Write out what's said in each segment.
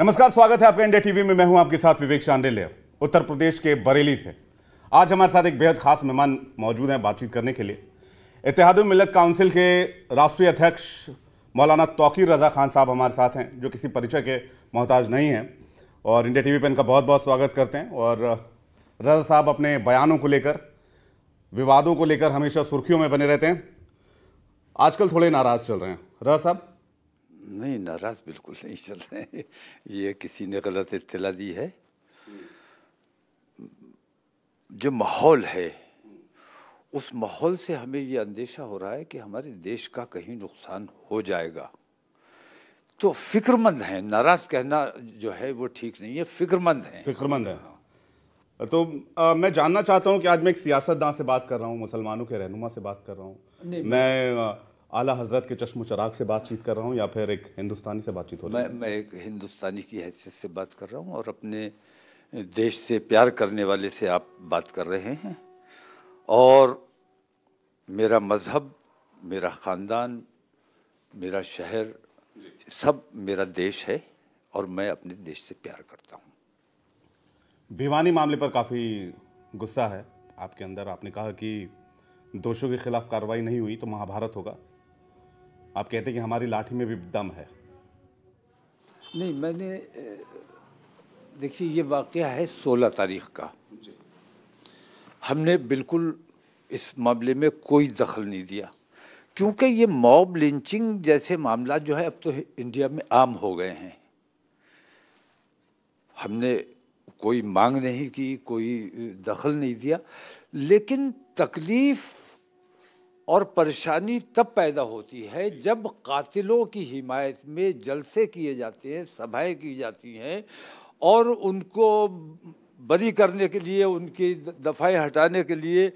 नमस्कार स्वागत है आपका इंडिया टीवी में मैं हूं आपके साथ विवेक शांडिल्य उत्तर प्रदेश के बरेली से आज हमारे साथ एक बेहद खास मेहमान मौजूद हैं बातचीत करने के लिए इतिहाद मिलत काउंसिल के राष्ट्रीय अध्यक्ष मौलाना तोकीर रजा खान साहब हमारे साथ हैं जो किसी परिचय के मोहताज नहीं हैं और इंडिया टीवी पर इनका बहुत बहुत स्वागत करते हैं और रजा साहब अपने बयानों को लेकर विवादों को लेकर हमेशा सुर्खियों में बने रहते हैं आजकल थोड़े नाराज चल रहे हैं रजा साहब नहीं नाराज बिल्कुल नहीं चल रहे ये किसी ने गलत इतला दी है जो माहौल है उस माहौल से हमें ये अंदेशा हो रहा है कि हमारे देश का कहीं नुकसान हो जाएगा तो फिक्रमंद है नाराज कहना जो है वो ठीक नहीं है फिक्रमंद है फिक्रमंद है हाँ। तो आ, मैं जानना चाहता हूं कि आज मैं एक सियासतदान से बात कर रहा हूं मुसलमानों के रहनुमा से बात कर रहा हूं मैं आ, आला हजरत के चश्म चराग से बातचीत कर रहा हूँ या फिर एक हिंदुस्तानी से बातचीत हो रही मैं मैं एक हिंदुस्तानी की हैसियत से बात कर रहा हूँ और अपने देश से प्यार करने वाले से आप बात कर रहे हैं और मेरा मज़हब मेरा ख़ानदान मेरा शहर सब मेरा देश है और मैं अपने देश से प्यार करता हूँ भिवानी मामले पर काफ़ी गुस्सा है आपके अंदर आपने कहा कि दोषों के खिलाफ कार्रवाई नहीं हुई तो महाभारत होगा आप कहते हैं कि हमारी लाठी में भी दम है नहीं मैंने देखिए ये वाक़ है सोलह तारीख का हमने बिल्कुल इस मामले में कोई दखल नहीं दिया क्योंकि ये मॉब लिंचिंग जैसे मामला जो है अब तो इंडिया में आम हो गए हैं हमने कोई मांग नहीं की कोई दखल नहीं दिया लेकिन तकलीफ़ और परेशानी तब पैदा होती है जब कातिलों की हिमायत में जलसे किए जाते हैं सभाएं की जाती हैं और उनको बरी करने के लिए उनकी दफाएं हटाने के लिए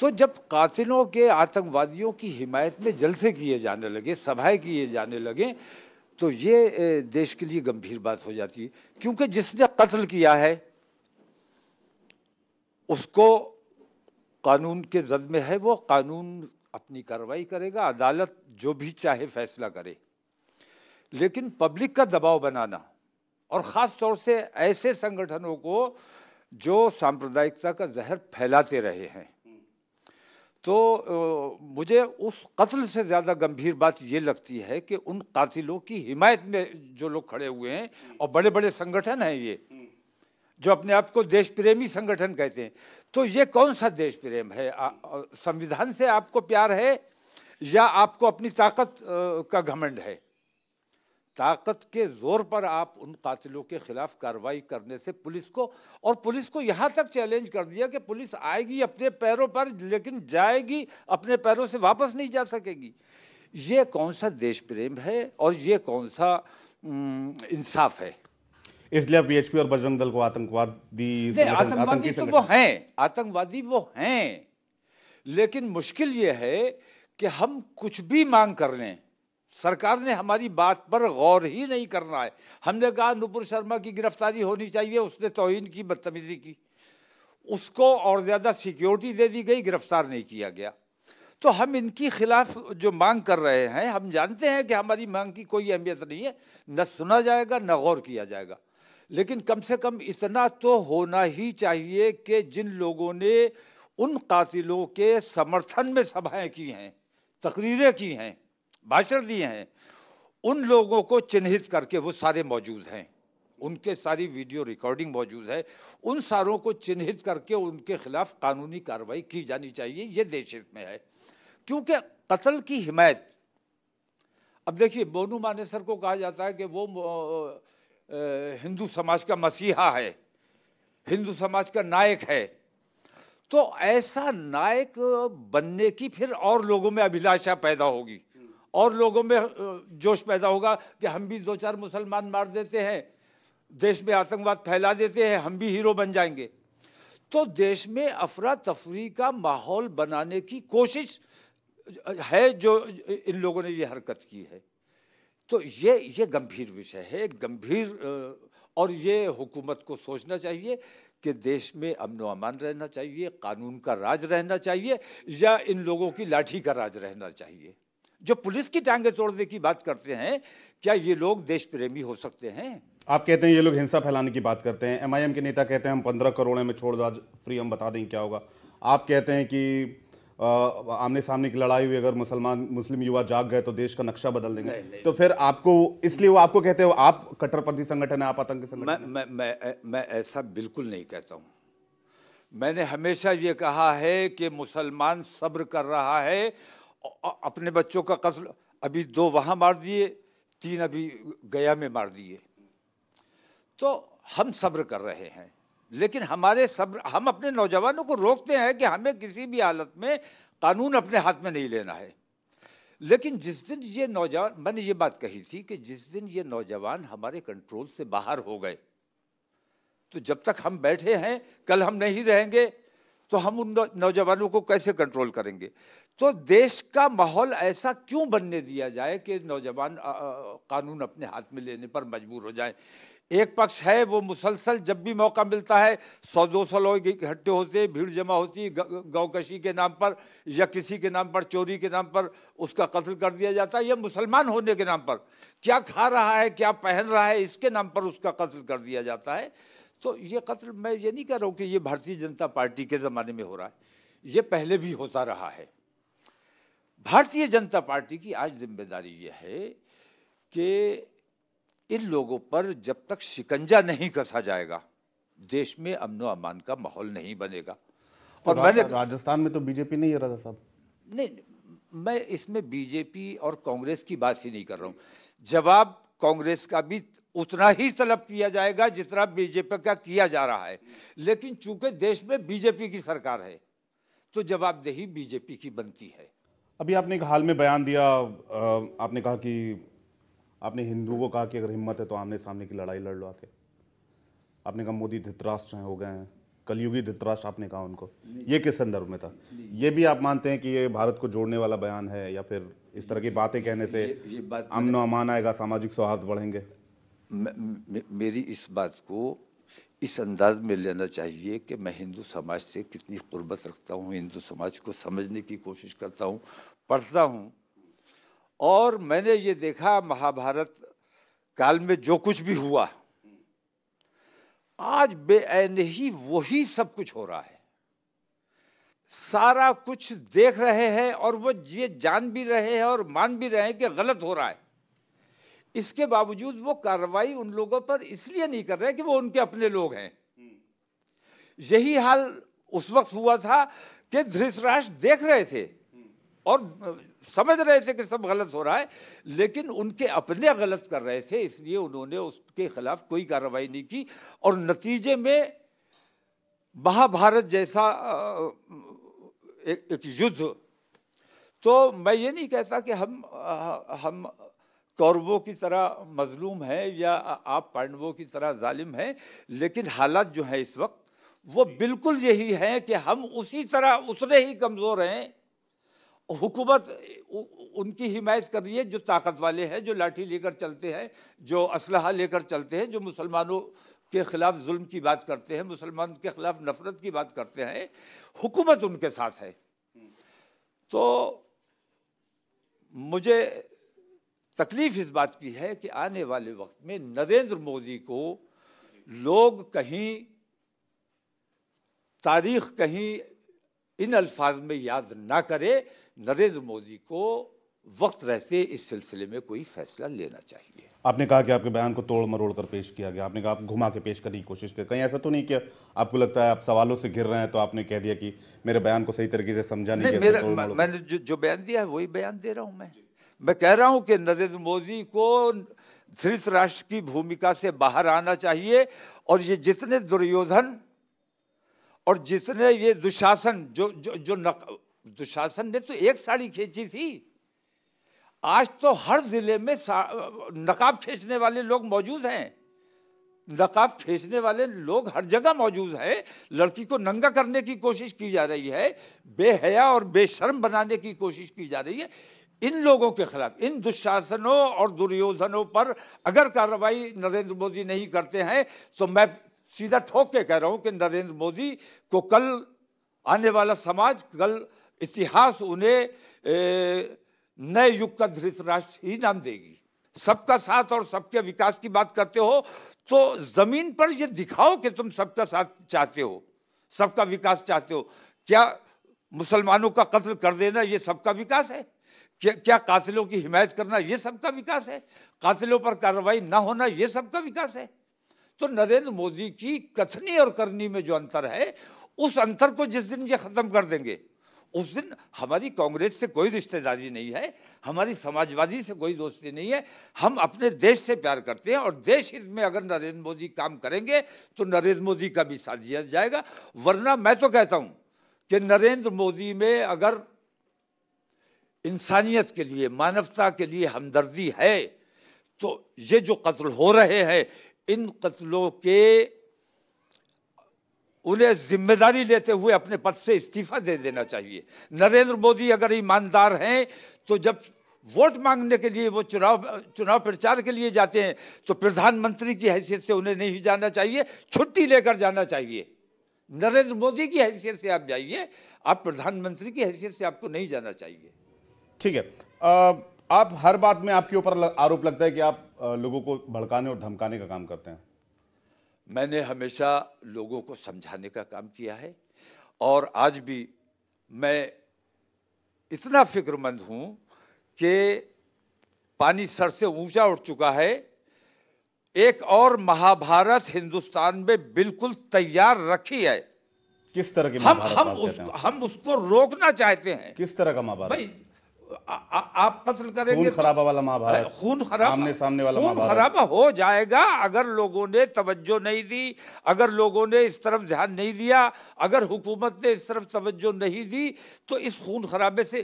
तो जब कातिलों के आतंकवादियों की हिमायत में जलसे किए जाने लगे सभाएं किए जाने लगे तो ये देश के लिए गंभीर बात हो जाती है क्योंकि जिसने कत्ल किया है उसको कानून के जद में है वो कानून अपनी कार्रवाई करेगा अदालत जो भी चाहे फैसला करे लेकिन पब्लिक का दबाव बनाना और ख़ास तौर से ऐसे संगठनों को जो सांप्रदायिकता का जहर फैलाते रहे हैं तो मुझे उस कत्ल से ज़्यादा गंभीर बात यह लगती है कि उन कातिलों की हिमायत में जो लोग खड़े हुए हैं और बड़े बड़े संगठन हैं ये जो अपने आप को देश प्रेमी संगठन कहते हैं तो ये कौन सा देश प्रेम है संविधान से आपको प्यार है या आपको अपनी ताकत का घमंड है ताकत के जोर पर आप उन कातिलों के खिलाफ कार्रवाई करने से पुलिस को और पुलिस को यहां तक चैलेंज कर दिया कि पुलिस आएगी अपने पैरों पर लेकिन जाएगी अपने पैरों से वापस नहीं जा सकेगी ये कौन सा देश प्रेम है और ये कौन सा इंसाफ है इसलिए बीएचपी और बजरंग दल को आतंकवादी आतंकवादी तो वो हैं आतंकवादी वो हैं लेकिन मुश्किल ये है कि हम कुछ भी मांग कर लें सरकार ने हमारी बात पर गौर ही नहीं करना है हमने कहा नुपुर शर्मा की गिरफ्तारी होनी चाहिए उसने तोहिन की बदतमीजी की उसको और ज़्यादा सिक्योरिटी दे दी गई गिरफ्तार नहीं किया गया तो हम इनकी खिलाफ जो मांग कर रहे हैं हम जानते हैं कि हमारी मांग की कोई अहमियत नहीं है न सुना जाएगा न गौर किया जाएगा लेकिन कम से कम इतना तो होना ही चाहिए कि जिन लोगों ने उन कातिलों के समर्थन में सभाएं की हैं तकरीरें की हैं भाषण दिए हैं उन लोगों को चिन्हित करके वो सारे मौजूद हैं उनके सारी वीडियो रिकॉर्डिंग मौजूद है उन सारों को चिन्हित करके उनके खिलाफ कानूनी कार्रवाई की जानी चाहिए ये देश में है क्योंकि कत्ल की हिमायत अब देखिए मोनू मानेसर को कहा जाता है कि वो हिंदू समाज का मसीहा है हिंदू समाज का नायक है तो ऐसा नायक बनने की फिर और लोगों में अभिलाषा पैदा होगी और लोगों में जोश पैदा होगा कि हम भी दो चार मुसलमान मार देते हैं देश में आतंकवाद फैला देते हैं हम भी हीरो बन जाएंगे तो देश में अफरा तफरी का माहौल बनाने की कोशिश है जो इन लोगों ने ये हरकत की है तो ये ये गंभीर विषय है गंभीर और ये हुकूमत को सोचना चाहिए कि देश में अमन अमान रहना चाहिए कानून का राज रहना चाहिए या इन लोगों की लाठी का राज रहना चाहिए जो पुलिस की टांगे तोड़ने की बात करते हैं क्या ये लोग देश प्रेमी हो सकते हैं आप कहते हैं ये लोग हिंसा फैलाने की बात करते हैं एमआईएम के नेता कहते हैं हम पंद्रह करोड़ में छोड़ दाज फ्री हम बता दें क्या होगा आप कहते हैं कि आमने सामने की लड़ाई हुई अगर मुसलमान मुस्लिम युवा जाग गए तो देश का नक्शा बदल देंगे नहीं, नहीं, तो फिर आपको इसलिए वो आपको कहते हो आप कट्टरपंथी संगठन है आप आतंकी संगठन मैं, मैं मैं मैं ऐसा बिल्कुल नहीं कहता हूं मैंने हमेशा ये कहा है कि मुसलमान सब्र कर रहा है अपने बच्चों का कत्ल अभी दो वहां मार दिए तीन अभी गया में मार दिए तो हम सब्र कर रहे हैं लेकिन हमारे सब हम अपने नौजवानों को रोकते हैं कि हमें किसी भी हालत में कानून अपने हाथ में नहीं लेना है लेकिन जिस दिन ये नौजवान मैंने ये बात कही थी कि जिस दिन ये नौजवान हमारे कंट्रोल से बाहर हो गए तो जब तक हम बैठे हैं कल हम नहीं रहेंगे तो हम उन नौजवानों को कैसे कंट्रोल करेंगे तो देश का माहौल ऐसा क्यों बनने दिया जाए कि नौजवान कानून अपने हाथ में लेने पर मजबूर हो जाए एक पक्ष है वो मुसलसल जब भी मौका मिलता है सौ दो सौ लोग इकट्ठे होते भीड़ जमा होती गौकशी के नाम पर या किसी के नाम पर चोरी के नाम पर उसका कत्ल कर दिया जाता है या मुसलमान होने के नाम पर क्या खा रहा है क्या पहन रहा है इसके नाम पर उसका कत्ल कर दिया जाता है तो ये कत्ल मैं ये नहीं कह रहा हूँ कि ये भारतीय जनता पार्टी के ज़माने में हो रहा है ये पहले भी होता रहा है भारतीय जनता पार्टी की आज जिम्मेदारी यह है कि इन लोगों पर जब तक शिकंजा नहीं कसा जाएगा देश में अमनो अमान का माहौल नहीं बनेगा तो और तो मैंने राजस्थान में तो बीजेपी नहीं है राजा साहब नहीं मैं इसमें बीजेपी और कांग्रेस की बात ही नहीं कर रहा हूं जवाब कांग्रेस का भी उतना ही तलब किया जाएगा जितना बीजेपी का किया जा रहा है लेकिन चूंकि देश में बीजेपी की सरकार है तो जवाबदेही बीजेपी की बनती है अभी आपने एक हाल में बयान दिया आपने कहा कि आपने हिंदू को कहा कि अगर हिम्मत है तो आमने सामने की लड़ाई लड़ लो आके आपने कहा मोदी धृतराष्ट्र हो गए हैं कलयुगी धृतराष्ट्र आपने कहा उनको ये किस संदर्भ में था ये भी आप मानते हैं कि ये भारत को जोड़ने वाला बयान है या फिर इस तरह की बातें कहने से अमन अमान आएगा सामाजिक सौहार्द बढ़ेंगे मेरी इस बात को इस अंदाज में लेना चाहिए कि मैं हिंदू समाज से कितनी कुर्बत रखता हूँ हिंदू समाज को समझने की कोशिश करता हूँ पढ़ता हूँ और मैंने ये देखा महाभारत काल में जो कुछ भी हुआ आज बेन ही वही सब कुछ हो रहा है सारा कुछ देख रहे हैं और वो ये जान भी रहे हैं और मान भी रहे हैं कि गलत हो रहा है इसके बावजूद वो कार्रवाई उन लोगों पर इसलिए नहीं कर रहे कि वो उनके अपने लोग हैं यही हाल उस वक्त हुआ था कि धृतराष्ट्र देख रहे थे और समझ रहे थे कि सब गलत हो रहा है लेकिन उनके अपने गलत कर रहे थे इसलिए उन्होंने उसके खिलाफ कोई कार्रवाई नहीं की और नतीजे में महाभारत जैसा एक, एक युद्ध तो मैं ये नहीं कहता कि हम हम कौरवों की तरह मजलूम हैं या आप पांडवों की तरह जालिम हैं लेकिन हालात जो हैं इस वक्त वो बिल्कुल यही हैं कि हम उसी तरह उतने ही कमज़ोर हैं हुकूमत उनकी हिमायत कर रही है जो ताकत वाले हैं जो लाठी लेकर चलते हैं जो असलहा लेकर चलते हैं जो मुसलमानों के ख़िलाफ़ जुल्म की बात करते हैं मुसलमान के ख़िलाफ़ नफरत की बात करते हैं हुकूमत उनके साथ है तो मुझे तकलीफ इस बात की है कि आने वाले वक्त में नरेंद्र मोदी को लोग कहीं तारीख कहीं इन अल्फाज में याद ना करे नरेंद्र मोदी को वक्त रहते इस सिलसिले में कोई फैसला लेना चाहिए आपने कहा कि आपके बयान को तोड़ मरोड़ कर पेश किया गया आपने कहा आप घुमा के पेश करने की कोशिश की कहीं ऐसा तो नहीं किया आपको लगता है आप सवालों से घिर रहे हैं तो आपने कह दिया कि मेरे बयान को सही तरीके से समझा नहीं, नहीं मेरा, तो मैं, मैंने जो, जो बयान दिया है वही बयान दे रहा हूं मैं मैं कह रहा हूं कि नरेंद्र मोदी को धृत राष्ट्र की भूमिका से बाहर आना चाहिए और ये जितने दुर्योधन और जितने ये दुशासन जो जो जो दुशासन ने तो एक साड़ी खींची थी आज तो हर जिले में नकाब खींचने वाले लोग मौजूद हैं नकाब खींचने वाले लोग हर जगह मौजूद हैं लड़की को नंगा करने की कोशिश की जा रही है बेहया और बेशर्म बनाने की कोशिश की जा रही है इन लोगों के खिलाफ इन दुशासनों और दुर्योधनों पर अगर कार्रवाई नरेंद्र मोदी नहीं करते हैं तो मैं सीधा ठोक के कह रहा हूं कि नरेंद्र मोदी को कल आने वाला समाज कल इतिहास उन्हें नए युग का धृतराष्ट्र ही नाम देगी सबका साथ और सबके विकास की बात करते हो तो जमीन पर यह दिखाओ कि तुम सबका साथ चाहते हो सबका विकास चाहते हो क्या मुसलमानों का कत्ल कर देना ये सबका विकास है क्या क्या कातिलों की हिमायत करना ये सबका विकास है कातिलों पर कार्रवाई ना होना ये सबका विकास है तो नरेंद्र मोदी की कथनी और करनी में जो अंतर है उस अंतर को जिस दिन ये खत्म कर देंगे उस दिन हमारी कांग्रेस से कोई रिश्तेदारी नहीं है हमारी समाजवादी से कोई दोस्ती नहीं है हम अपने देश से प्यार करते हैं और देश हित में अगर नरेंद्र मोदी काम करेंगे तो नरेंद्र मोदी का भी साथ दिया जाएगा वरना मैं तो कहता हूं कि नरेंद्र मोदी में अगर इंसानियत के लिए मानवता के लिए हमदर्दी है तो ये जो कत्ल हो रहे हैं इन कत्लों के उन्हें जिम्मेदारी लेते हुए अपने पद से इस्तीफा दे देना चाहिए नरेंद्र मोदी अगर ईमानदार हैं तो जब वोट मांगने के लिए वो चुनाव चुनाव प्रचार के लिए जाते हैं तो प्रधानमंत्री की हैसियत से उन्हें नहीं जाना चाहिए छुट्टी लेकर जाना चाहिए नरेंद्र मोदी की हैसियत से आप जाइए आप प्रधानमंत्री की हैसियत से आपको नहीं जाना चाहिए ठीक है आप हर बात में आपके ऊपर आरोप लगता है कि आप लोगों को भड़काने और धमकाने का काम करते हैं मैंने हमेशा लोगों को समझाने का काम किया है और आज भी मैं इतना फिक्रमंद हूं कि पानी सर से ऊंचा उठ चुका है एक और महाभारत हिंदुस्तान में बिल्कुल तैयार रखी है किस तरह की हम हम उस, हम उसको रोकना चाहते हैं किस तरह का महाभारत आप कत्ल करेंगे खून तो- खराबा वाला महाभारत खून खराब सामने सामने वाला खून खराब हो जाएगा अगर लोगों ने तवज्जो नहीं दी अगर लोगों ने इस तरफ ध्यान नहीं दिया अगर हुकूमत ने इस तरफ तवज्जो नहीं दी तो इस खून खराबे से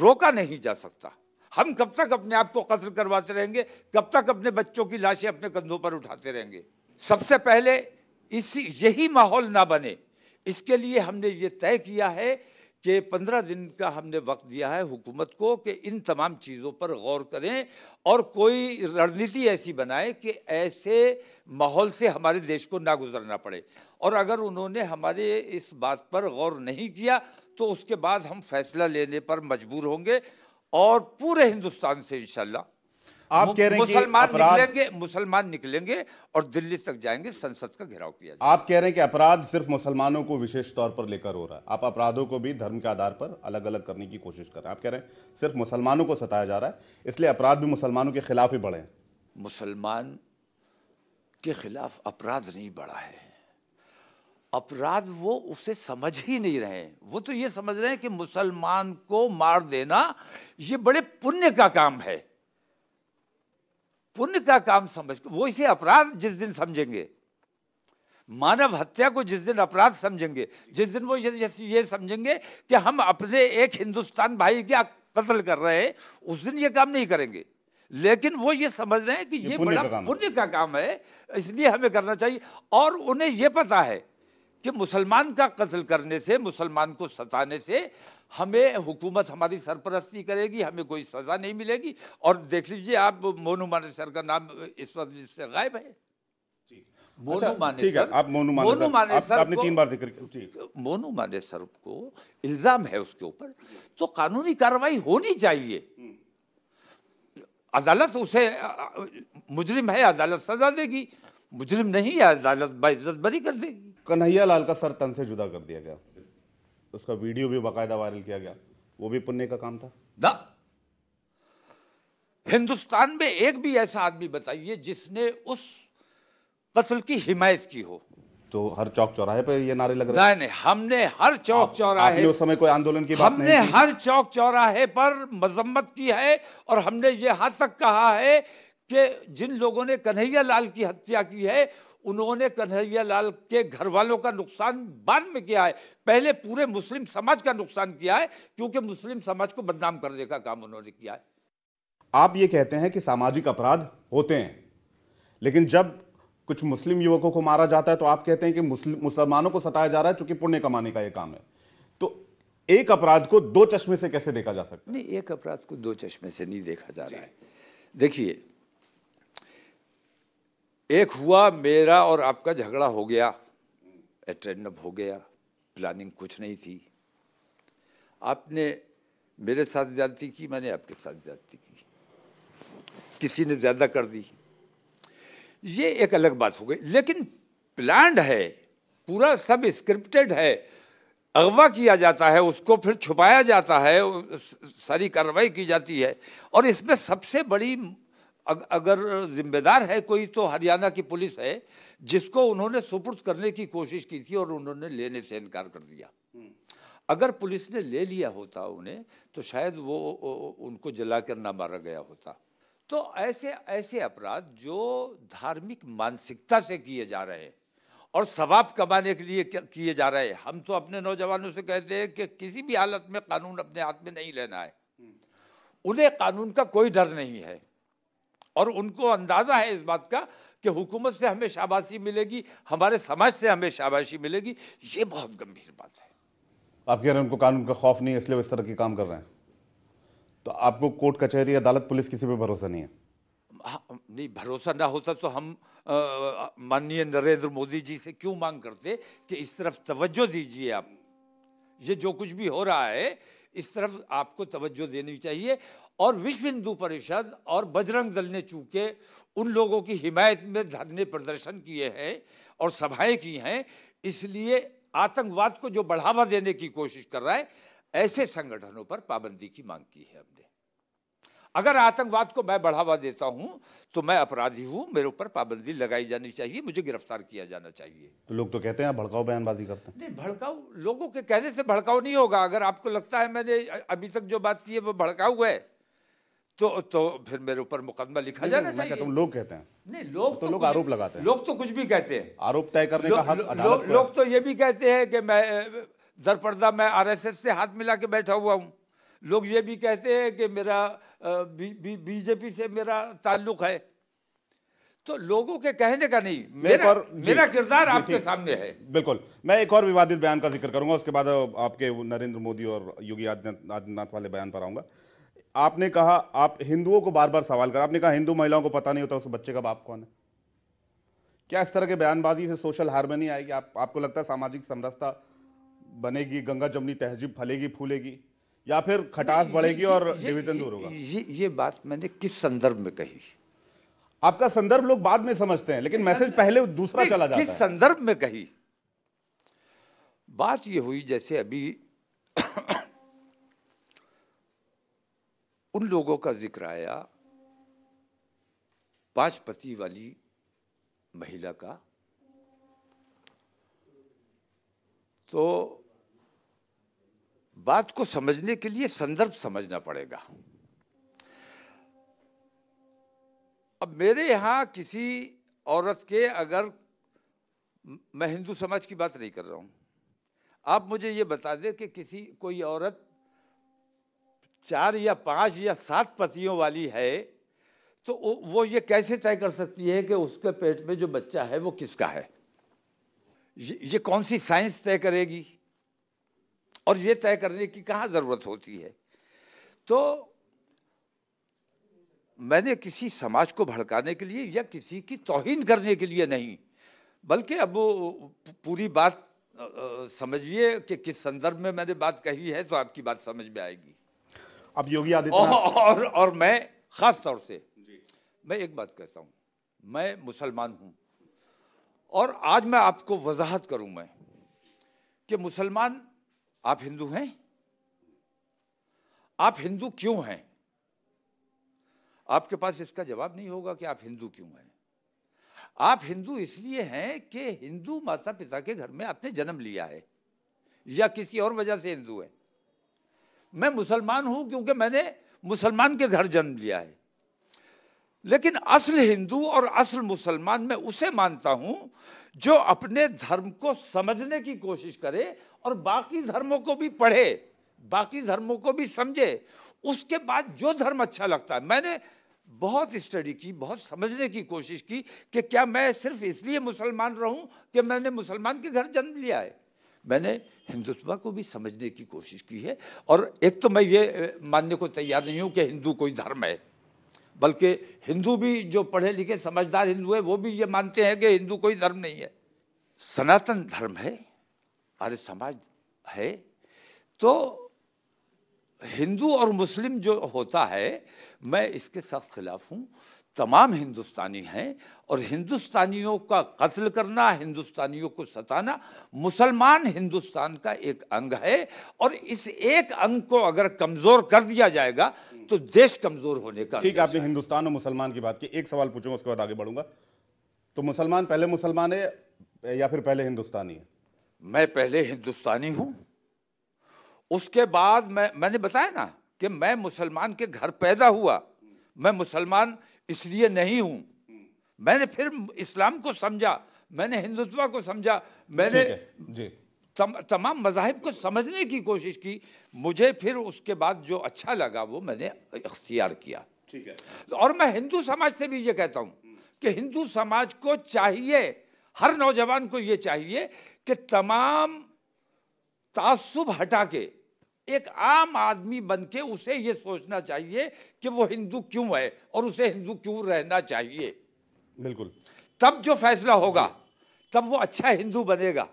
रोका नहीं जा सकता हम कब तक अपने आप को कत्ल करवाते रहेंगे कब तक अपने बच्चों की लाशें अपने कंधों पर उठाते रहेंगे सबसे पहले इसी यही माहौल ना बने इसके लिए हमने ये तय किया है कि पंद्रह दिन का हमने वक्त दिया है हुकूमत को कि इन तमाम चीज़ों पर गौर करें और कोई रणनीति ऐसी बनाए कि ऐसे माहौल से हमारे देश को ना गुजरना पड़े और अगर उन्होंने हमारे इस बात पर गौर नहीं किया तो उसके बाद हम फैसला लेने पर मजबूर होंगे और पूरे हिंदुस्तान से इंशाल्लाह आप कह रहे हैं मुसलमान निकलेंगे मुसलमान निकलेंगे और दिल्ली तक जाएंगे संसद का घेराव किया आप कह रहे हैं कि अपराध सिर्फ मुसलमानों को विशेष तौर पर लेकर हो रहा है आप अपराधों को भी धर्म के आधार पर अलग अलग करने की कोशिश कर रहे हैं आप कह रहे हैं सिर्फ मुसलमानों को सताया जा रहा है इसलिए अपराध भी मुसलमानों के खिलाफ ही बढ़े मुसलमान के खिलाफ अपराध नहीं बढ़ा है अपराध वो उसे समझ ही नहीं रहे वो तो ये समझ रहे हैं कि मुसलमान को मार देना ये बड़े पुण्य का काम है पुण्य का काम समझ वो इसे अपराध जिस दिन समझेंगे मानव हत्या को जिस दिन अपराध समझेंगे जिस दिन वो ये, ये समझेंगे कि हम अपने एक हिंदुस्तान भाई का कत्ल कर रहे हैं उस दिन ये काम नहीं करेंगे लेकिन वो ये समझ रहे हैं कि ये, ये बड़ा पुण्य का काम है इसलिए हमें करना चाहिए और उन्हें ये पता है कि मुसलमान का कत्ल करने से मुसलमान को सताने से हमें हुकूमत हमारी सरपरस्ती करेगी हमें कोई सज़ा नहीं मिलेगी और देख लीजिए आप मोनू सर का नाम इस वक्त जिससे गायब है अच्छा, मोनू माने मोनू आपने तीन बार मोनू को इल्ज़ाम है उसके ऊपर तो कानूनी कार्रवाई होनी चाहिए हम्म। अदालत उसे मुजरिम है अदालत सजा देगी मुजरिम नहीं है अदालत बाइज्जत बरी कर देगी कन्हैया लाल का सर तन से जुदा कर दिया गया उसका वीडियो भी बाकायदा वायरल किया गया वो भी पुण्य का काम था दा। हिंदुस्तान में एक भी ऐसा आदमी बताइए जिसने उस कत्ल की हिमायत की हो तो हर चौक चौराहे पर ये नारे लग रहे हैं नहीं हमने हर चौक चौराहे उस समय कोई आंदोलन की बात हमने नहीं हर चौक चौराहे पर मजम्मत की है और हमने ये यहाँ तक कहा है कि जिन लोगों ने कन्हैया लाल की हत्या की है उन्होंने कन्हैया लाल के घर वालों का नुकसान बाद में किया है पहले पूरे मुस्लिम समाज का नुकसान किया है क्योंकि मुस्लिम समाज को बदनाम करने का काम उन्होंने किया है आप ये कहते हैं कि सामाजिक अपराध होते हैं लेकिन जब कुछ मुस्लिम युवकों को मारा जाता है तो आप कहते हैं कि मुसलमानों को सताया जा रहा है चूंकि पुण्य कमाने का यह काम है तो एक अपराध को दो चश्मे से कैसे देखा जा सकता है नहीं एक अपराध को दो चश्मे से नहीं देखा जा रहा है देखिए एक हुआ मेरा और आपका झगड़ा हो गया अटेंडअप हो गया प्लानिंग कुछ नहीं थी आपने मेरे साथ ज्यादती की मैंने आपके साथ ज्यादती की किसी ने ज्यादा कर दी ये एक अलग बात हो गई लेकिन प्लान्ड है पूरा सब स्क्रिप्टेड है अगवा किया जाता है उसको फिर छुपाया जाता है सारी कार्रवाई की जाती है और इसमें सबसे बड़ी अगर जिम्मेदार है कोई तो हरियाणा की पुलिस है जिसको उन्होंने सुपुर्द करने की कोशिश की थी और उन्होंने लेने से इनकार कर दिया हम्म। अगर पुलिस ने ले लिया होता उन्हें तो शायद वो उनको जला ना मारा गया होता तो ऐसे ऐसे अपराध जो धार्मिक मानसिकता से किए जा रहे हैं और सवाब कमाने के लिए किए जा रहे हैं हम तो अपने नौजवानों से कहते हैं कि किसी भी हालत में कानून अपने हाथ में नहीं लेना है हम्म। उन्हें कानून का कोई डर नहीं है और उनको अंदाज़ा है इस बात का कि हुकूमत से हमें शाबाशी मिलेगी हमारे समाज से हमें शाबाशी मिलेगी ये बहुत गंभीर बात है आप कह रहे हैं उनको कानून का खौफ नहीं है इसलिए वो इस तरह के काम कर रहे हैं तो आपको कोर्ट कचहरी अदालत पुलिस किसी पर भरोसा नहीं है हाँ, नहीं भरोसा ना होता तो हम माननीय नरेंद्र मोदी जी से क्यों मांग करते कि इस तरफ तवज्जो दीजिए आप ये जो कुछ भी हो रहा है इस तरफ आपको तवज्जो देनी चाहिए और विश्व हिंदू परिषद और बजरंग दल ने चूके उन लोगों की हिमायत में धरने प्रदर्शन किए हैं और सभाएं की हैं इसलिए आतंकवाद को जो बढ़ावा देने की कोशिश कर रहा है ऐसे संगठनों पर पाबंदी की मांग की है हमने अगर आतंकवाद को मैं बढ़ावा देता हूं तो मैं अपराधी हूं मेरे ऊपर पाबंदी लगाई जानी चाहिए मुझे गिरफ्तार किया जाना चाहिए तो लोग तो कहते हैं भड़काऊ बयानबाजी करते हैं नहीं भड़काऊ लोगों के कहने से भड़काऊ नहीं होगा अगर आपको लगता है मैंने अभी तक जो बात की है वो भड़काऊ है तो तो फिर मेरे ऊपर मुकदमा लिखा जाना चाहिए तुम लोग कहते हैं नहीं लोग तो, तो लोग आरोप लगाते हैं लोग तो कुछ भी कहते हैं आरोप तय करने लो, का हक लो, लो, लोग तो ये भी कहते हैं कि मैं दरपर्दा मैं आरएसएस से हाथ मिला के बैठा हुआ हूँ लोग ये भी कहते हैं कि मेरा बीजेपी से मेरा ताल्लुक है तो लोगों के कहने का नहीं मेरा मेरा किरदार आपके सामने है बिल्कुल मैं एक और विवादित बयान का जिक्र करूंगा उसके बाद आपके नरेंद्र मोदी और योगी आदित्यनाथ वाले बयान पर आऊंगा आपने कहा आप हिंदुओं को बार बार सवाल कर आपने कहा हिंदू महिलाओं को पता नहीं होता उस बच्चे का बाप कौन है क्या इस तरह के बयानबाजी से सोशल हार्मनी आएगी आप आपको लगता है सामाजिक समरसता बनेगी गंगा जमनी तहजीब फलेगी फूलेगी या फिर खटास बढ़ेगी और डिविजन दूर होगा ये ये बात मैंने किस संदर्भ में कही आपका संदर्भ लोग बाद में समझते हैं लेकिन मैसेज अच्छा, पहले दूसरा चला जाता है किस संदर्भ में कही बात ये हुई जैसे अभी उन लोगों का जिक्र आया पांच पति वाली महिला का तो बात को समझने के लिए संदर्भ समझना पड़ेगा अब मेरे यहां किसी औरत के अगर मैं हिंदू समाज की बात नहीं कर रहा हूं आप मुझे ये बता दें कि किसी कोई औरत चार या पांच या सात पतियों वाली है तो वो ये कैसे तय कर सकती है कि उसके पेट में जो बच्चा है वो किसका है ये, ये कौन सी साइंस तय करेगी और ये तय करने की कहा ज़रूरत होती है तो मैंने किसी समाज को भड़काने के लिए या किसी की तोहिन करने के लिए नहीं बल्कि अब पूरी बात समझिए कि किस संदर्भ में मैंने बात कही है तो आपकी बात समझ में आएगी अब योगी आदित्यनाथ और और मैं खास तौर से मैं एक बात कहता हूं मैं मुसलमान हूं और आज मैं आपको वजाहत करूं मैं कि मुसलमान आप हिंदू हैं आप हिंदू क्यों हैं आपके पास इसका जवाब नहीं होगा कि आप हिंदू क्यों हैं आप हिंदू इसलिए हैं कि हिंदू माता पिता के घर में आपने जन्म लिया है या किसी और वजह से हिंदू है मैं मुसलमान हूं क्योंकि मैंने मुसलमान के घर जन्म लिया है लेकिन असल हिंदू और असल मुसलमान मैं उसे मानता हूं जो अपने धर्म को समझने की कोशिश करे और बाकी धर्मों को भी पढ़े बाकी धर्मों को भी समझे उसके बाद जो धर्म अच्छा लगता है मैंने बहुत स्टडी की बहुत समझने की कोशिश की कि क्या मैं सिर्फ इसलिए मुसलमान रहूं कि मैंने मुसलमान के घर जन्म लिया है मैंने हिंदुत्व को भी समझने की कोशिश की है और एक तो मैं ये मानने को तैयार नहीं हूँ कि हिंदू कोई धर्म है बल्कि हिंदू भी जो पढ़े लिखे समझदार हिंदू है वो भी ये मानते हैं कि हिंदू कोई धर्म नहीं है सनातन धर्म है अरे समाज है तो हिंदू और मुस्लिम जो होता है मैं इसके सख्त खिलाफ हूँ तमाम हिंदुस्तानी हैं और हिंदुस्तानियों का कत्ल करना हिंदुस्तानियों को सताना मुसलमान हिंदुस्तान का एक अंग है और इस एक अंग को अगर कमजोर कर दिया जाएगा तो देश कमजोर होने का ठीक है आपने हिंदुस्तान और मुसलमान की बात की एक सवाल पूछूंगा उसके बाद आगे बढ़ूंगा तो मुसलमान पहले मुसलमान है या फिर पहले हिंदुस्तानी है मैं पहले हिंदुस्तानी हूं उसके बाद मैं मैंने बताया ना कि मैं मुसलमान के घर पैदा हुआ मैं मुसलमान इसलिए नहीं हूं हम्म। मैंने फिर इस्लाम को समझा मैंने हिंदुत्व को समझा मैंने जी तम, तमाम मजाहब को समझने की कोशिश की मुझे फिर उसके बाद जो अच्छा लगा वो मैंने इख्तियार किया ठीक है और मैं हिंदू समाज से भी ये कहता हूं हम्म। कि हिंदू समाज को चाहिए हर नौजवान को ये चाहिए कि तमाम तासुब हटा के एक आम आदमी बन के उसे ये सोचना चाहिए कि वो हिंदू क्यों है और उसे हिंदू क्यों रहना चाहिए बिल्कुल तब जो फैसला होगा तब वो अच्छा हिंदू बनेगा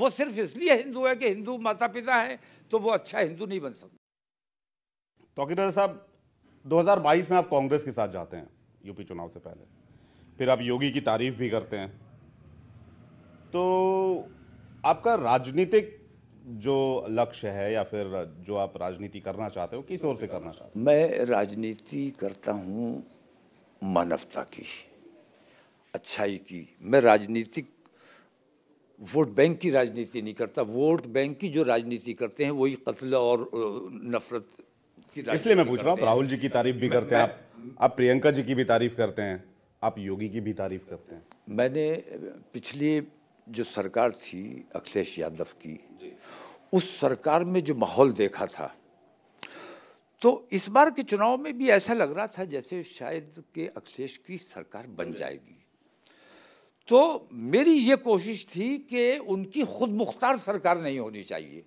वो सिर्फ इसलिए हिंदू है कि हिंदू माता पिता है तो वो अच्छा हिंदू नहीं बन सकता तो साहब 2022 में आप कांग्रेस के साथ जाते हैं यूपी चुनाव से पहले फिर आप योगी की तारीफ भी करते हैं तो आपका राजनीतिक जो लक्ष्य है या फिर जो आप राजनीति करना चाहते हो किस ओर से करना चाहते हो मैं राजनीति करता हूँ मानवता की अच्छाई की मैं राजनीतिक वोट बैंक की राजनीति नहीं करता वोट बैंक की जो राजनीति करते हैं वही कत्ल और नफरत की इसलिए मैं पूछ रहा हूँ राहुल जी की तारीफ भी करते हैं आप आप प्रियंका जी की भी तारीफ करते हैं आप योगी की भी तारीफ करते हैं मैंने पिछले जो सरकार थी अखिलेश यादव की उस सरकार में जो माहौल देखा था तो इस बार के चुनाव में भी ऐसा लग रहा था जैसे शायद के अखिलेश की सरकार बन जाएगी तो मेरी ये कोशिश थी कि उनकी खुद मुख्तार सरकार नहीं होनी चाहिए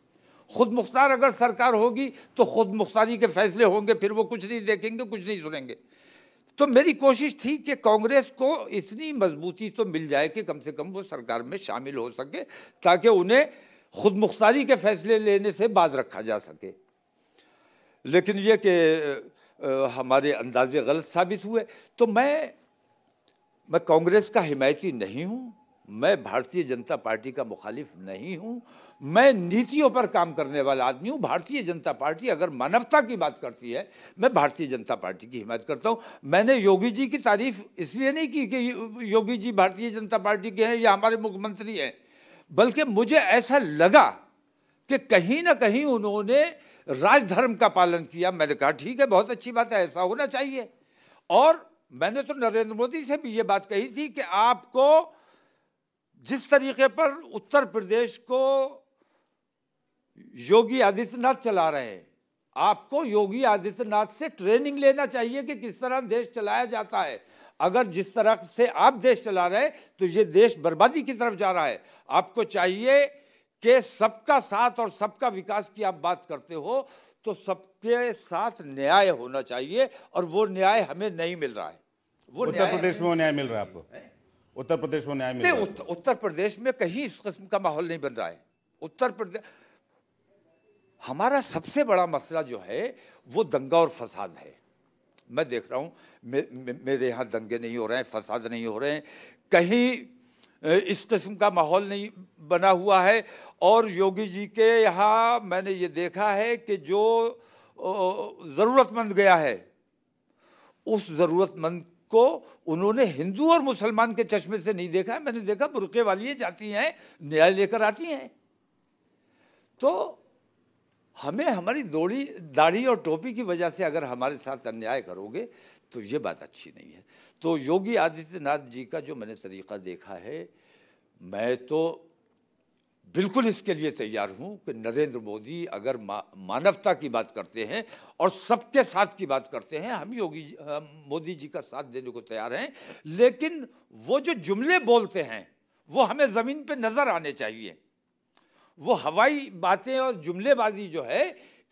खुद मुख्तार अगर सरकार होगी तो खुद मुख्तारी के फैसले होंगे फिर वो कुछ नहीं देखेंगे कुछ नहीं सुनेंगे तो मेरी कोशिश थी कि कांग्रेस को इतनी मजबूती तो मिल जाए कि कम से कम वो सरकार में शामिल हो सके ताकि उन्हें खुद मुख्तारी के फैसले लेने से बाज रखा जा सके लेकिन ये कि हमारे अंदाजे गलत साबित हुए तो मैं मैं कांग्रेस का हिमायती नहीं हूं मैं भारतीय जनता पार्टी का मुखालिफ नहीं हूं मैं नीतियों पर काम करने वाला आदमी हूं भारतीय जनता पार्टी अगर मानवता की बात करती है मैं भारतीय जनता पार्टी की हिमायत करता हूं मैंने योगी जी की तारीफ इसलिए नहीं की कि योगी जी भारतीय जनता पार्टी के हैं या हमारे मुख्यमंत्री हैं बल्कि मुझे ऐसा लगा कि कहीं ना कहीं उन्होंने राजधर्म का पालन किया मैंने कहा ठीक है बहुत अच्छी बात है ऐसा होना चाहिए और मैंने तो नरेंद्र मोदी से भी ये बात कही थी कि आपको जिस तरीके पर उत्तर प्रदेश को योगी आदित्यनाथ चला रहे हैं आपको योगी आदित्यनाथ से ट्रेनिंग लेना चाहिए कि किस तरह देश चलाया जाता है अगर जिस तरह से आप देश चला रहे हैं तो ये देश बर्बादी की तरफ जा रहा है आपको चाहिए कि सबका साथ और सबका विकास की आप बात करते हो तो सबके साथ न्याय होना चाहिए और वो न्याय हमें नहीं मिल रहा है वो उत्तर प्रदेश में वो न्याय मिल रहा है आपको उत्तर प्रदेश में न्याय मिल उत्तर प्रदेश में कहीं इस किस्म का माहौल नहीं बन रहा है उत्तर प्रदेश हमारा सबसे बड़ा मसला जो है वो दंगा और फसाद है मैं देख रहा हूं मे, मे, मेरे यहां दंगे नहीं हो रहे हैं फसाद नहीं हो रहे हैं कहीं इस किस्म का माहौल नहीं बना हुआ है और योगी जी के यहां मैंने ये देखा है कि जो ज़रूरतमंद गया है उस ज़रूरतमंद को उन्होंने हिंदू और मुसलमान के चश्मे से नहीं देखा मैंने देखा बुरके वाली जाती हैं न्याय लेकर आती हैं तो हमें हमारी दौड़ी दाढ़ी और टोपी की वजह से अगर हमारे साथ अन्याय करोगे तो ये बात अच्छी नहीं है तो योगी आदित्यनाथ जी का जो मैंने तरीका देखा है मैं तो बिल्कुल इसके लिए तैयार हूं कि नरेंद्र मोदी अगर मा, मानवता की बात करते हैं और सबके साथ की बात करते हैं हम योगी मोदी जी का साथ देने को तैयार हैं लेकिन वो जो जुमले बोलते हैं वो हमें ज़मीन पे नज़र आने चाहिए वो हवाई बातें और जुमलेबाजी जो है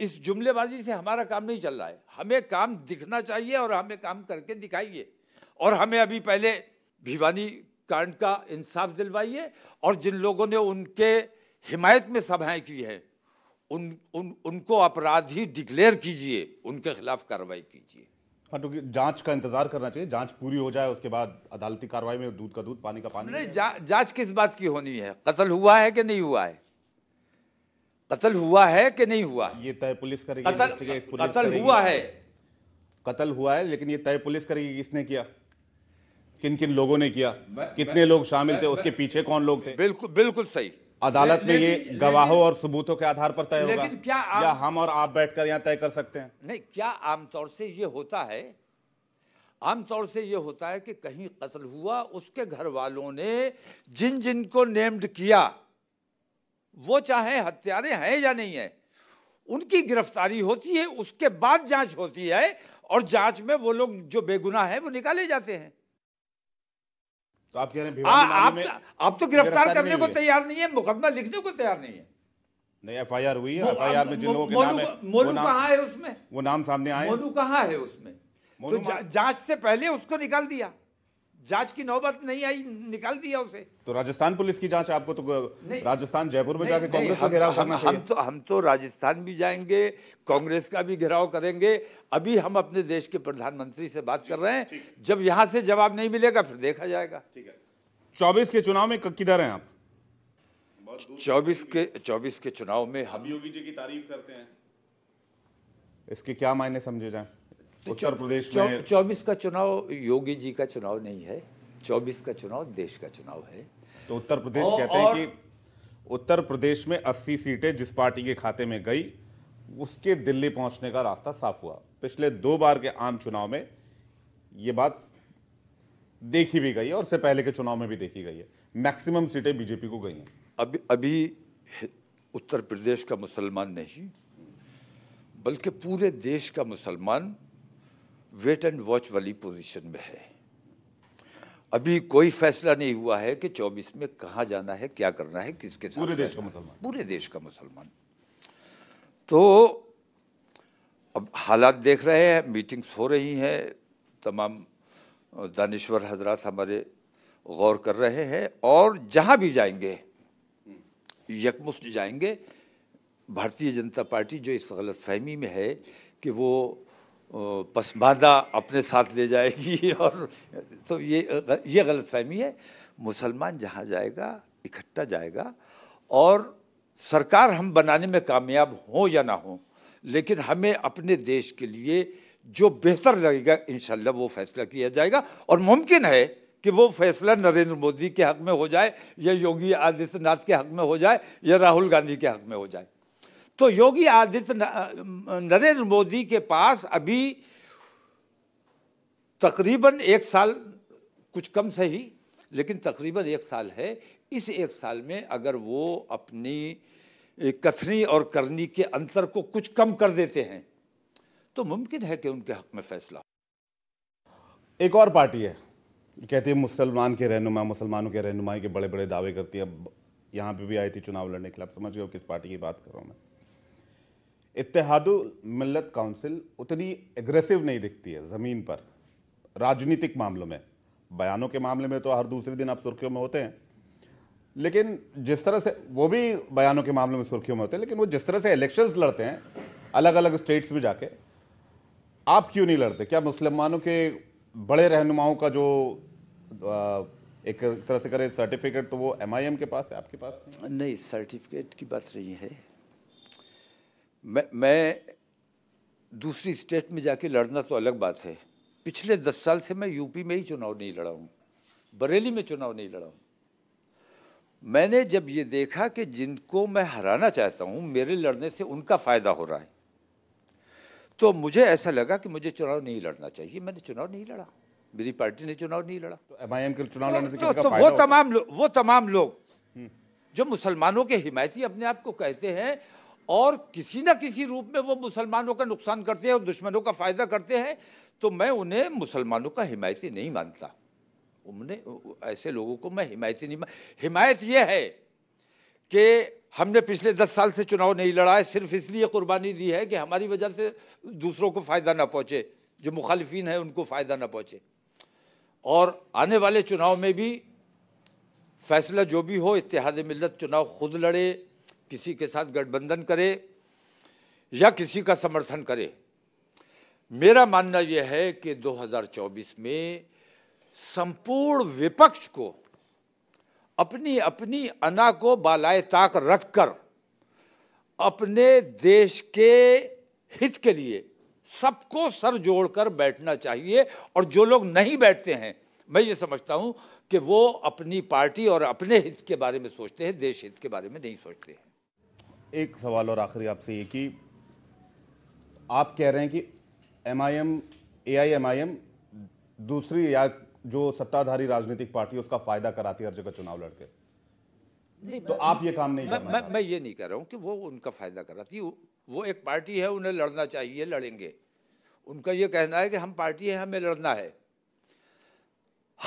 इस जुमलेबाजी से हमारा काम नहीं चल रहा है हमें काम दिखना चाहिए और हमें काम करके दिखाइए और हमें अभी पहले भिवानी कांड का इंसाफ दिलवाइए और जिन लोगों ने उनके हिमायत में सभाएं की हैं उन उन उनको अपराधी डिक्लेयर कीजिए उनके खिलाफ कार्रवाई कीजिए हाँ तो जांच का इंतजार करना चाहिए जांच पूरी हो जाए उसके बाद अदालती कार्रवाई में दूध का दूध पानी का पानी नहीं जा, जांच किस बात की होनी है कत्ल हुआ है कि नहीं हुआ है कत्ल हुआ है कि नहीं हुआ ये तय पुलिस करेगी कत्ल हुआ है कत्ल हुआ है लेकिन ये तय पुलिस करेगी किसने किया किन किन लोगों ने किया कितने लोग शामिल थे उसके पीछे कौन लोग थे बिल्कुल बिल्कुल सही अदालत में ये गवाहों और सबूतों के आधार पर तय होगा लेकिन क्या आम, या हम और आप बैठकर यहाँ तय कर सकते हैं नहीं क्या आमतौर से ये होता है आमतौर से ये होता है कि कहीं कत्ल हुआ उसके घर वालों ने जिन जिन को नेम्ड किया वो चाहे हत्यारे हैं या नहीं है उनकी गिरफ्तारी होती है उसके बाद जांच होती है और जांच में वो लोग जो बेगुना है वो निकाले जाते हैं तो आप कह रहे हैं आ, हाँ, आप, तो- आप तो गिरफ्तार करने को तैयार नहीं है मुकदमा लिखने को तैयार नहीं है नहीं एफ आई आर हुई है एफ आई आर में जिन लोगों के नाम है मोनू कहाँ है उसमें वो नाम सामने आए मोनू कहाँ है उसमें तो जांच से पहले उसको निकाल दिया जांच की नौबत नहीं आई निकाल दिया उसे तो राजस्थान पुलिस की जांच आपको तो राजस्थान जयपुर में जाके कांग्रेस का घेराव हम, हम तो हम तो राजस्थान भी जाएंगे कांग्रेस का भी घेराव करेंगे अभी हम अपने देश के प्रधानमंत्री से बात कर रहे हैं जब यहां से जवाब नहीं मिलेगा फिर देखा जाएगा ठीक है चौबीस के चुनाव में किधर हैं आप चौबीस के चौबीस के चुनाव में हम योगी जी की तारीफ करते हैं इसके क्या मायने समझे जाए उत्तर प्रदेश में चौबीस का चुनाव योगी जी का चुनाव नहीं है चौबीस का चुनाव देश का चुनाव है तो उत्तर प्रदेश और, कहते हैं कि उत्तर प्रदेश में 80 सीटें जिस पार्टी के खाते में गई उसके दिल्ली पहुंचने का रास्ता साफ हुआ पिछले दो बार के आम चुनाव में ये बात देखी भी गई है और से पहले के चुनाव में भी देखी गई है मैक्सिमम सीटें बीजेपी को गई हैं अभी अभी उत्तर प्रदेश का मुसलमान नहीं बल्कि पूरे देश का मुसलमान वेट एंड वॉच वाली पोजीशन में है अभी कोई फैसला नहीं हुआ है कि 24 में कहा जाना है क्या करना है किसके साथ पूरे देश का मुसलमान पूरे देश का मुसलमान तो अब हालात देख रहे हैं मीटिंग्स हो रही हैं तमाम दानश्वर हजरात हमारे गौर कर रहे हैं और जहां भी जाएंगे यकमुश्त जाएंगे भारतीय जनता पार्टी जो इस गलत फहमी में है कि वो पसमादा अपने साथ ले जाएगी और तो ये ये गलत फहमी है मुसलमान जहाँ जाएगा इकट्ठा जाएगा और सरकार हम बनाने में कामयाब हो या ना हो लेकिन हमें अपने देश के लिए जो बेहतर लगेगा इन वो फैसला किया जाएगा और मुमकिन है कि वो फैसला नरेंद्र मोदी के हक में हो जाए या योगी आदित्यनाथ के हक में हो जाए या राहुल गांधी के हक में हो जाए तो योगी आदित्य नरेंद्र मोदी के पास अभी तकरीबन एक साल कुछ कम सही लेकिन तकरीबन एक साल है इस एक साल में अगर वो अपनी कथनी और करनी के अंतर को कुछ कम कर देते हैं तो मुमकिन है कि उनके हक में फैसला हो एक और पार्टी है कहती है मुसलमान के रहनुमा मुसलमानों के रहनुमाई के बड़े बड़े दावे करती है यहां पे भी आई थी चुनाव लड़ने के लिए आप समझ गए किस पार्टी की बात कर रहा हूं मैं इतिहाद मिलत काउंसिल उतनी एग्रेसिव नहीं दिखती है ज़मीन पर राजनीतिक मामलों में बयानों के मामले में तो हर दूसरे दिन आप सुर्खियों में होते हैं लेकिन जिस तरह से वो भी बयानों के मामलों में सुर्खियों में होते हैं लेकिन वो जिस तरह से इलेक्शंस लड़ते हैं अलग अलग स्टेट्स में जाके आप क्यों नहीं लड़ते क्या मुसलमानों के बड़े रहनुमाओं का जो आ, एक तरह से करें सर्टिफिकेट तो वो एम के पास है आपके पास नहीं सर्टिफिकेट की बात नहीं है मैं मैं दूसरी स्टेट में जाके लड़ना तो अलग बात है पिछले दस साल से मैं यूपी में ही चुनाव नहीं लड़ा हूँ बरेली में चुनाव नहीं लड़ा हूँ मैंने जब ये देखा कि जिनको मैं हराना चाहता हूँ मेरे लड़ने से उनका फ़ायदा हो रहा है तो मुझे ऐसा लगा कि मुझे चुनाव नहीं लड़ना चाहिए मैंने चुनाव नहीं लड़ा मेरी पार्टी ने चुनाव नहीं लड़ा तो एमआईएम के चुनाव लड़ने से तो, तो वो तमाम लोग वो तमाम हम्म। लोग जो मुसलमानों के हिमायती अपने आप को कहते हैं और किसी ना किसी रूप में वो मुसलमानों का नुकसान करते हैं और दुश्मनों का फ़ायदा करते हैं तो मैं उन्हें मुसलमानों का हिमायती नहीं मानता उन्हें ऐसे लोगों को मैं हिमायती नहीं मान हिमायत यह है कि हमने पिछले दस साल से चुनाव नहीं लड़ा है सिर्फ इसलिए कुर्बानी दी है कि हमारी वजह से दूसरों को फ़ायदा ना पहुंचे जो मुखालफन है उनको फ़ायदा ना पहुंचे और आने वाले चुनाव में भी फैसला जो भी हो इतिहाद मिलत चुनाव खुद लड़े किसी के साथ गठबंधन करे या किसी का समर्थन करे मेरा मानना यह है कि 2024 में संपूर्ण विपक्ष को अपनी अपनी अना को बालाय ताक रखकर अपने देश के हित के लिए सबको सर जोड़कर बैठना चाहिए और जो लोग नहीं बैठते हैं मैं ये समझता हूं कि वो अपनी पार्टी और अपने हित के बारे में सोचते हैं देश हित के बारे में नहीं सोचते हैं एक सवाल और आखिरी आपसे ये कि आप कह रहे हैं कि M I M A I M I M दूसरी या जो सत्ताधारी राजनीतिक पार्टी उसका फायदा कराती है हर जगह चुनाव लड़के तो आप ये काम नहीं मैं, मैं, मैं ये नहीं कह रहा हूँ कि वो उनका फायदा कराती वो एक पार्टी है उन्हें लड़ना चाहिए लड़ेंगे उनका ये कहना है कि हम पार्टी है हमें लड़ना है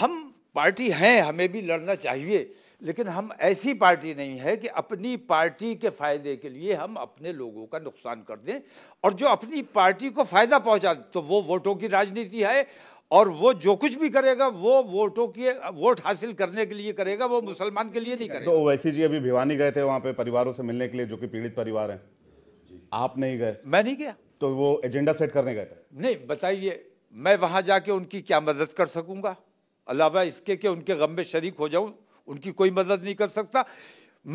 हम पार्टी हैं हमें भी लड़ना चाहिए लेकिन हम ऐसी पार्टी नहीं है कि अपनी पार्टी के फायदे के लिए हम अपने लोगों का नुकसान कर दें और जो अपनी पार्टी को फायदा पहुंचा तो वो वोटों की राजनीति है और वो जो कुछ भी करेगा वो वोटों की वोट हासिल करने के लिए करेगा वो मुसलमान के लिए नहीं करेगा तो वैसी जी अभी भिवानी गए थे वहां पे परिवारों से मिलने के लिए जो कि पीड़ित परिवार है आप नहीं गए मैं नहीं गया तो वो एजेंडा सेट करने गए थे नहीं बताइए मैं वहां जाके उनकी क्या मदद कर सकूंगा अलावा इसके कि उनके गम में शरीक हो जाऊं उनकी कोई मदद नहीं कर सकता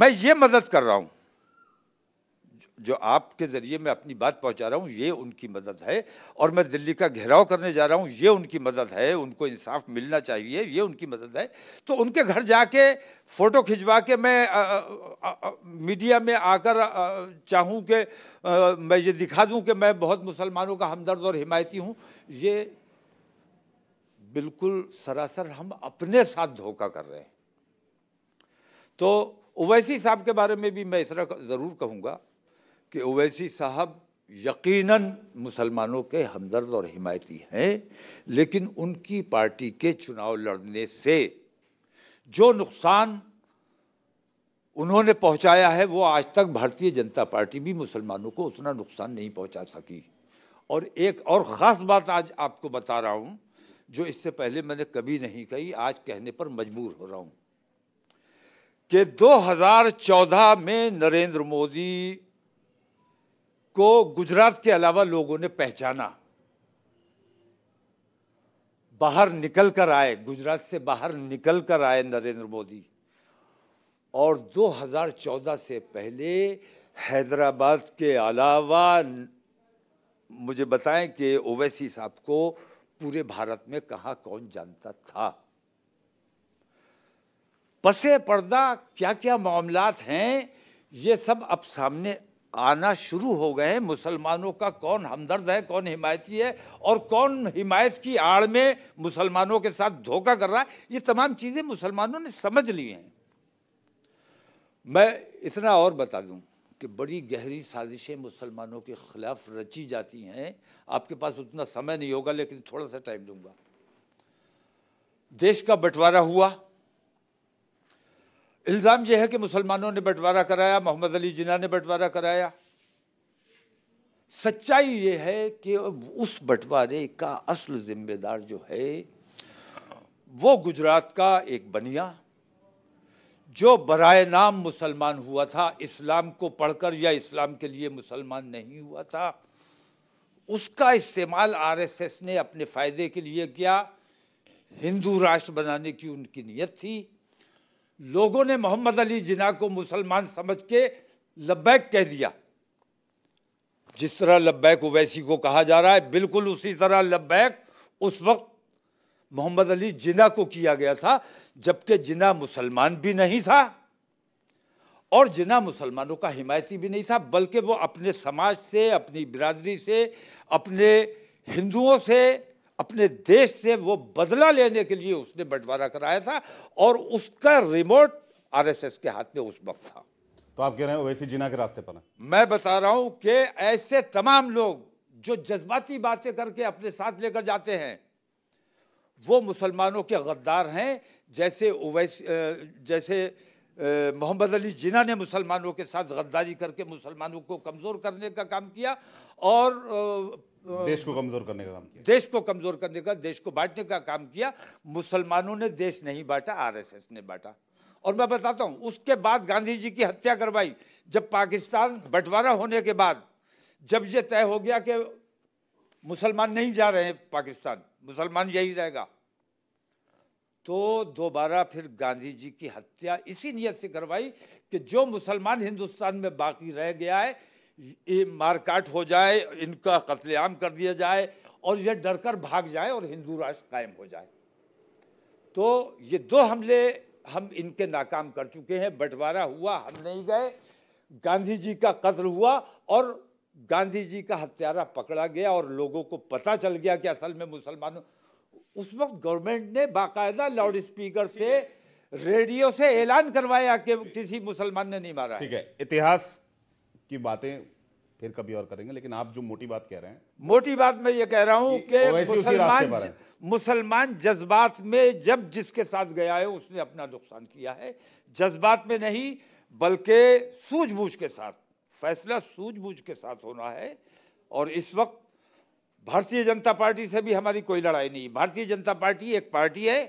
मैं ये मदद कर रहा हूं जो आपके ज़रिए मैं अपनी बात पहुंचा रहा हूं ये उनकी मदद है और मैं दिल्ली का घेराव करने जा रहा हूं ये उनकी मदद है उनको इंसाफ मिलना चाहिए ये उनकी मदद है तो उनके घर जाके फ़ोटो खिंचवा के मैं आ, आ, आ, मीडिया में आकर चाहूं कि मैं ये दिखा दूं कि मैं बहुत मुसलमानों का हमदर्द और हिमायती हूं ये बिल्कुल सरासर हम अपने साथ धोखा कर रहे हैं तो ओवैसी साहब के बारे में भी मैं इस तरह ज़रूर कहूँगा कि ओवैसी साहब यकीनन मुसलमानों के हमदर्द और हिमायती हैं लेकिन उनकी पार्टी के चुनाव लड़ने से जो नुकसान उन्होंने पहुंचाया है वो आज तक भारतीय जनता पार्टी भी मुसलमानों को उतना नुकसान नहीं पहुंचा सकी और एक और ख़ास बात आज आपको बता रहा हूं जो इससे पहले मैंने कभी नहीं कही आज कहने पर मजबूर हो रहा हूं कि 2014 में नरेंद्र मोदी को गुजरात के अलावा लोगों ने पहचाना बाहर निकल कर आए गुजरात से बाहर निकल कर आए नरेंद्र मोदी और 2014 से पहले हैदराबाद के अलावा मुझे बताएं कि ओवैसी साहब को पूरे भारत में कहा कौन जानता था पसे पर्दा क्या क्या मामलात हैं ये सब अब सामने आना शुरू हो गए हैं मुसलमानों का कौन हमदर्द है कौन हिमायती है और कौन हिमायत की आड़ में मुसलमानों के साथ धोखा कर रहा है ये तमाम चीज़ें मुसलमानों ने समझ ली हैं मैं इतना और बता दूं कि बड़ी गहरी साजिशें मुसलमानों के खिलाफ रची जाती हैं आपके पास उतना समय नहीं होगा लेकिन थोड़ा सा टाइम दूंगा देश का बंटवारा हुआ इल्ज़ाम यह है कि मुसलमानों ने बंटवारा कराया मोहम्मद अली जिना ने बंटवारा कराया सच्चाई यह है कि उस बंटवारे का असल जिम्मेदार जो है वो गुजरात का एक बनिया जो बराए नाम मुसलमान हुआ था इस्लाम को पढ़कर या इस्लाम के लिए मुसलमान नहीं हुआ था उसका इस्तेमाल आरएसएस ने अपने फ़ायदे के लिए किया हिंदू राष्ट्र बनाने की उनकी नीयत थी लोगों ने मोहम्मद अली जिना को मुसलमान समझ के लब्बैक कह दिया जिस तरह लब्बैक उवैसी को कहा जा रहा है बिल्कुल उसी तरह लब्बैक उस वक्त मोहम्मद अली जिना को किया गया था जबकि जिना मुसलमान भी नहीं था और जिना मुसलमानों का हिमायती भी नहीं था बल्कि वो अपने समाज से अपनी बिरादरी से अपने हिंदुओं से अपने देश से वो बदला लेने के लिए उसने बंटवारा कराया था और उसका रिमोट आरएसएस के हाथ में उस वक्त था तो आप कह रहे हैं ओवैसी जिना के रास्ते पर मैं बता रहा हूं कि ऐसे तमाम लोग जो जज्बाती बातें करके अपने साथ लेकर जाते हैं वो मुसलमानों के गद्दार हैं जैसे जैसे मोहम्मद अली जिना ने मुसलमानों के साथ गद्दारी करके मुसलमानों को कमज़ोर करने का काम किया और देश को कमजोर करने का काम किया देश को कमजोर करने का देश को बांटने का काम किया मुसलमानों ने देश नहीं बांटा आरएसएस ने बांटा और मैं बताता हूं उसके बाद गांधी जी की हत्या करवाई जब पाकिस्तान बंटवारा होने के बाद जब यह तय हो गया कि मुसलमान नहीं जा रहे हैं पाकिस्तान मुसलमान यही रहेगा तो दोबारा फिर गांधी जी की हत्या इसी नियत से करवाई कि जो मुसलमान हिंदुस्तान में बाकी रह गया है ये मारकाट हो जाए इनका कत्लेआम कर दिया जाए और ये डरकर भाग जाए और हिंदू राष्ट्र कायम हो जाए तो ये दो हमले हम इनके नाकाम कर चुके हैं बंटवारा हुआ हम नहीं गए गांधी जी का कत्ल हुआ और गांधी जी का हत्यारा पकड़ा गया और लोगों को पता चल गया कि असल में मुसलमानों उस वक्त गवर्नमेंट ने बाकायदा लाउड स्पीकर से रेडियो से ऐलान करवाया कि किसी मुसलमान ने नहीं मारा ठीक है इतिहास की बातें फिर कभी और करेंगे लेकिन आप जो मोटी बात कह रहे हैं मोटी बात मैं ये कह रहा हूं कि मुसलमान मुसलमान जज्बात में जब जिसके साथ गया है उसने अपना नुकसान किया है जज्बात में नहीं बल्कि सूझबूझ के साथ फैसला सूझबूझ के साथ होना है और इस वक्त भारतीय जनता पार्टी से भी हमारी कोई लड़ाई नहीं भारतीय जनता पार्टी एक पार्टी है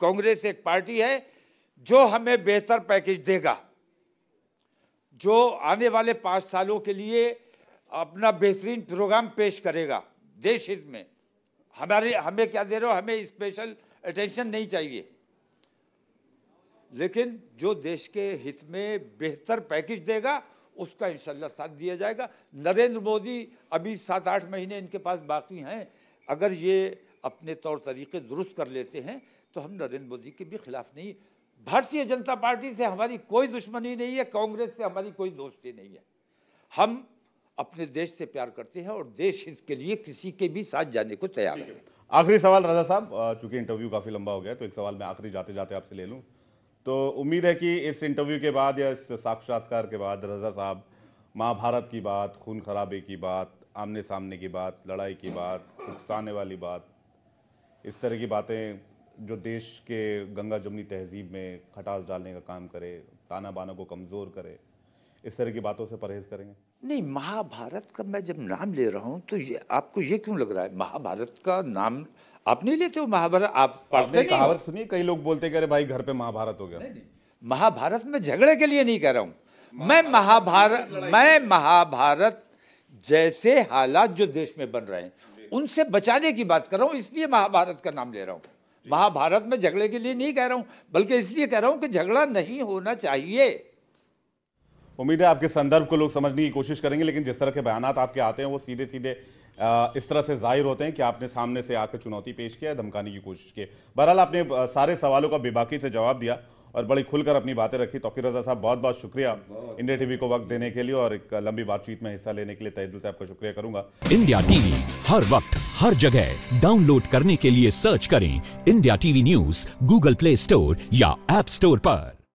कांग्रेस एक पार्टी है जो हमें बेहतर पैकेज देगा जो आने वाले पांच सालों के लिए अपना बेहतरीन प्रोग्राम पेश करेगा देश हित में हमारे हमें क्या दे रहे हो हमें स्पेशल अटेंशन नहीं चाहिए लेकिन जो देश के हित में बेहतर पैकेज देगा उसका इंशाल्लाह साथ दिया जाएगा नरेंद्र मोदी अभी सात आठ महीने इनके पास बाकी हैं अगर ये अपने तौर तरीके दुरुस्त कर लेते हैं तो हम नरेंद्र मोदी के भी खिलाफ नहीं भारतीय जनता पार्टी से हमारी कोई दुश्मनी नहीं है कांग्रेस से हमारी कोई दोस्ती नहीं है हम अपने देश से प्यार करते हैं और देश इसके लिए किसी के भी साथ जाने को तैयार है आखिरी सवाल राजा साहब चूंकि इंटरव्यू काफी लंबा हो गया तो एक सवाल मैं आखिरी जाते जाते आपसे ले लूँ तो उम्मीद है कि इस इंटरव्यू के बाद या इस साक्षात्कार के बाद रजा साहब महाभारत की बात खून खराबे की बात आमने सामने की बात लड़ाई की बात उकसाने वाली बात इस तरह की बातें जो देश के गंगा जमुनी तहजीब में खटास डालने का काम करे ताना बाना को कमज़ोर करे इस तरह की बातों से परहेज करेंगे नहीं महाभारत का मैं जब नाम ले रहा हूँ तो ये आपको ये क्यों लग रहा है महाभारत का नाम आप नहीं लेते हो महाभारत आप पढ़ते नहीं कहावत सुनिए कई लोग बोलते कह रहे भाई घर पे महाभारत हो गया महाभारत में झगड़े के लिए नहीं कह रहा हूँ मैं महाभारत मैं महाभारत जैसे हालात जो देश में बन रहे हैं उनसे बचाने की बात कर रहा हूँ इसलिए महाभारत का नाम ले रहा हूँ महाभारत में झगड़े के लिए नहीं कह रहा हूं बल्कि इसलिए कह रहा हूं कि झगड़ा नहीं होना चाहिए उम्मीद है आपके संदर्भ को लोग समझने की कोशिश करेंगे लेकिन जिस तरह के बयान आपके आते हैं वो सीधे सीधे इस तरह से जाहिर होते हैं कि आपने सामने से आकर चुनौती पेश किया धमकाने की कोशिश की बहरहाल आपने सारे सवालों का बेबाकी से जवाब दिया और बड़ी खुलकर अपनी बातें रखी तो रजा साहब बहुत बहुत शुक्रिया इंडिया टीवी को वक्त देने के लिए और एक लंबी बातचीत में हिस्सा लेने के लिए तहदिल से आपका शुक्रिया करूंगा इंडिया टीवी हर वक्त हर जगह डाउनलोड करने के लिए सर्च करें India TV news Google Play Store या एप स्टोर पर